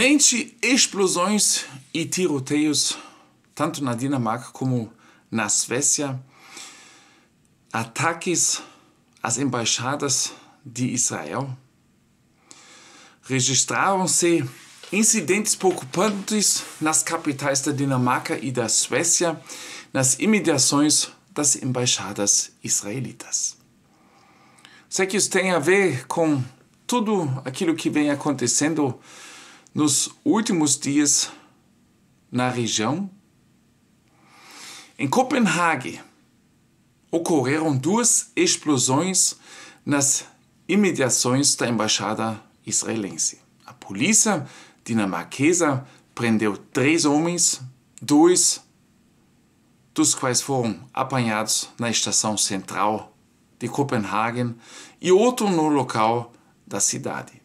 Gente, explosões e tiroteios, tanto na Dinamarca como na Suécia, ataques às embaixadas de Israel. Registraram-se incidentes preocupantes nas capitais da Dinamarca e da Suécia, nas imediações das embaixadas israelitas. Sei que isso tem a ver com tudo aquilo que vem acontecendo nos últimos dias na região? Em Copenhague, ocorreram duas explosões nas imediações da embaixada israelense. A polícia dinamarquesa prendeu três homens, dois dos quais foram apanhados na estação central de Copenhague e outro no local da cidade.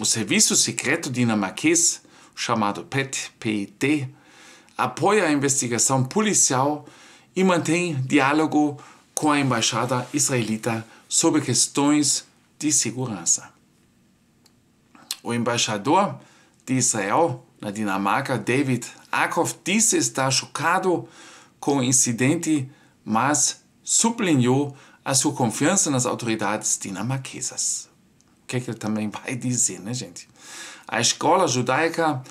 O Serviço Secreto Dinamarquês, chamado PET, PET, apoia a investigação policial e mantém diálogo com a embaixada israelita sobre questões de segurança. O embaixador de Israel na Dinamarca, David Akoff, disse estar chocado com o incidente, mas sublinhou a sua confiança nas autoridades dinamarquesas que é que ele também vai dizer, né, gente? A escola judaica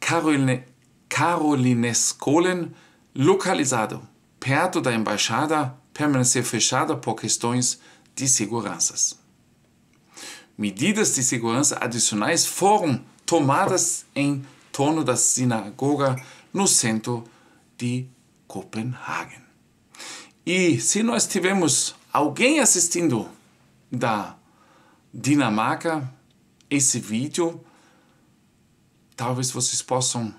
Caroline, Carolineskolen, localizado perto da embaixada, permaneceu fechada por questões de segurança. Medidas de segurança adicionais foram tomadas em torno da sinagoga no centro de Copenhagen. E se nós tivermos alguém assistindo da Dinamarca esse vídeo. Talvez vocês possam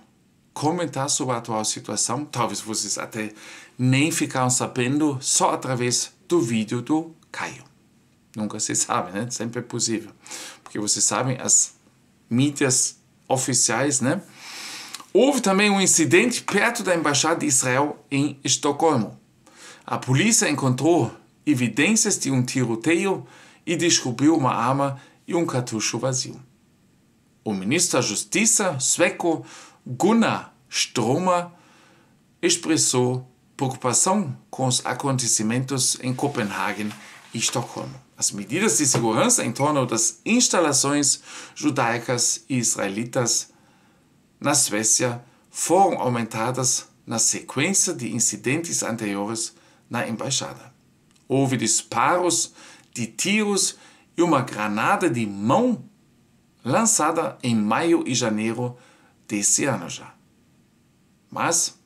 comentar sobre a atual situação. Talvez vocês até nem ficaram sabendo só através do vídeo do Caio. Nunca se sabe, né? Sempre é possível. Porque vocês sabem, as mídias oficiais, né? Houve também um incidente perto da Embaixada de Israel em Estocolmo. A polícia encontrou evidências de um tiroteio e descobriu uma arma e um cartucho vazio. O ministro da Justiça sueco Gunnar Stromer expressou preocupação com os acontecimentos em Copenhague e Estocolmo. As medidas de segurança em torno das instalações judaicas e israelitas na Suécia foram aumentadas na sequência de incidentes anteriores na embaixada. Houve disparos de tiros e uma granada de mão lançada em maio e janeiro desse ano já. Mas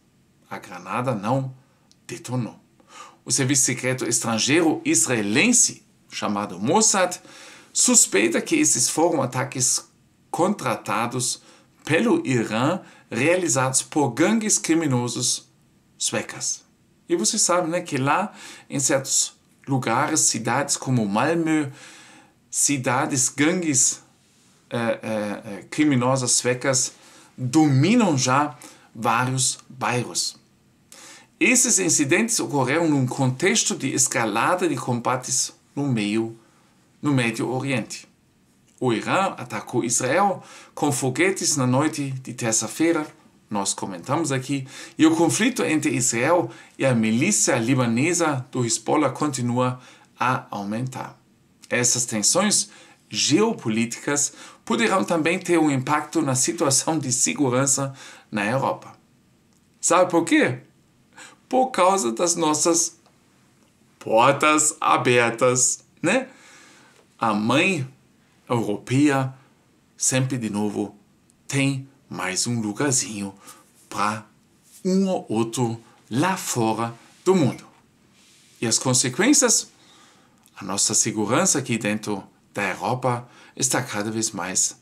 a granada não detonou. O serviço secreto estrangeiro israelense, chamado Mossad, suspeita que esses foram ataques contratados pelo Irã realizados por gangues criminosos suecas. E você sabe né, que lá, em certos lugares, cidades como Malmö, cidades gangues eh, eh, eh, criminosas suecas dominam já vários bairros. Esses incidentes ocorreram num contexto de escalada de combates no meio no Médio Oriente. O Irã atacou Israel com foguetes na noite de terça-feira nós comentamos aqui, e o conflito entre Israel e a milícia libanesa do Hezbollah continua a aumentar. Essas tensões geopolíticas poderão também ter um impacto na situação de segurança na Europa. Sabe por quê? Por causa das nossas portas abertas, né? A mãe europeia sempre de novo tem mais um lugarzinho para um ou outro lá fora do mundo. E as consequências? A nossa segurança aqui dentro da Europa está cada vez mais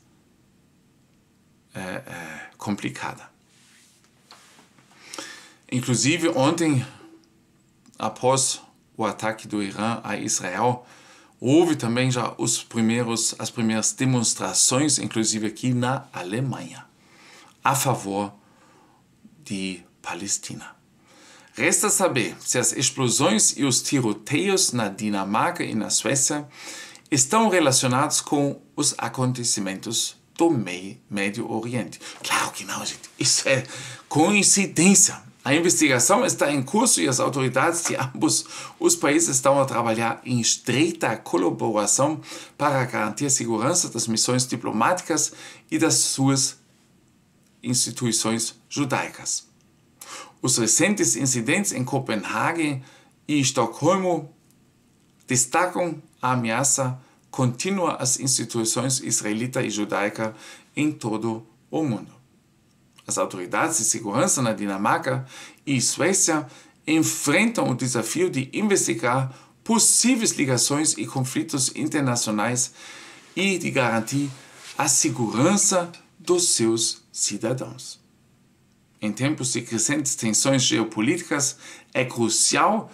é, é, complicada. Inclusive, ontem, após o ataque do Irã a Israel, houve também já os primeiros, as primeiras demonstrações, inclusive aqui na Alemanha a favor de Palestina. Resta saber se as explosões e os tiroteios na Dinamarca e na Suécia estão relacionados com os acontecimentos do Médio Oriente. Claro que não, gente. Isso é coincidência. A investigação está em curso e as autoridades de ambos os países estão a trabalhar em estreita colaboração para garantir a segurança das missões diplomáticas e das suas instituições judaicas. Os recentes incidentes em Copenhague e Estocolmo destacam a ameaça contínua às instituições israelita e judaica em todo o mundo. As autoridades de segurança na Dinamarca e Suécia enfrentam o desafio de investigar possíveis ligações e conflitos internacionais e de garantir a segurança dos seus cidadãos. Em tempos de crescentes tensões geopolíticas, é crucial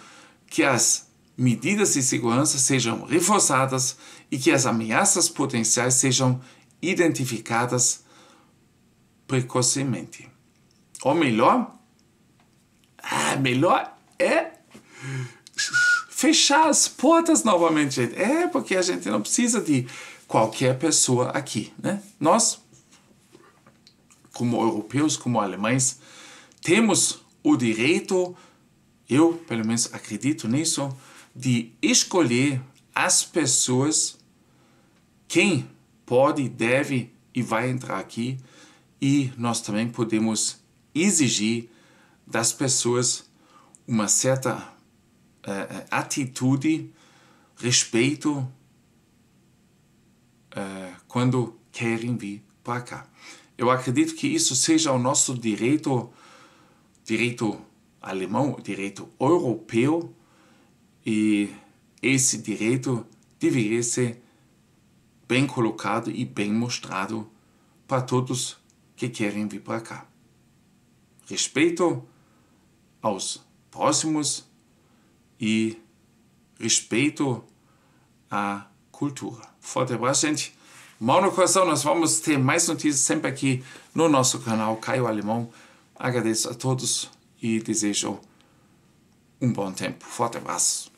que as medidas de segurança sejam reforçadas e que as ameaças potenciais sejam identificadas precocemente. Ou melhor, melhor é fechar as portas novamente, gente. É porque a gente não precisa de qualquer pessoa aqui, né? Nós como europeus, como alemães, temos o direito, eu pelo menos acredito nisso, de escolher as pessoas quem pode, deve e vai entrar aqui e nós também podemos exigir das pessoas uma certa uh, atitude, respeito uh, quando querem vir para cá. Eu acredito que isso seja o nosso direito, direito alemão, direito europeu, e esse direito deveria ser bem colocado e bem mostrado para todos que querem vir para cá. Respeito aos próximos e respeito à cultura. Forte abraço, gente! no Coração, nós vamos ter mais notícias sempre aqui no nosso canal Caio Alemão. Agradeço a todos e desejo um bom tempo. Forte abraço.